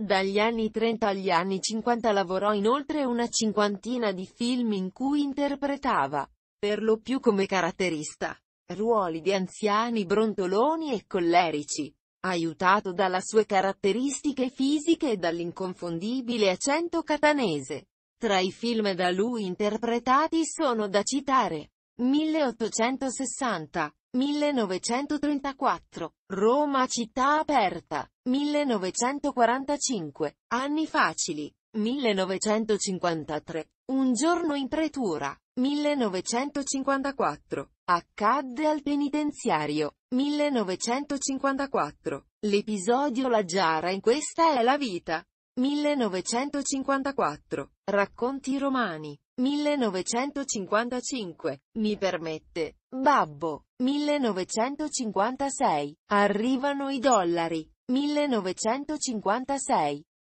Dagli anni 30 agli anni 50 lavorò in oltre una cinquantina di film in cui interpretava, per lo più come caratterista, ruoli di anziani brontoloni e collerici, aiutato dalle sue caratteristiche fisiche e dall'inconfondibile accento catanese. Tra i film da lui interpretati sono da citare 1860, 1934, Roma città aperta, 1945, anni facili, 1953, un giorno in pretura, 1954, accadde al penitenziario, 1954, l'episodio La Giara in questa è la vita, 1954, Racconti romani, 1955, Mi permette, Babbo, 1956, Arrivano i dollari, 1956,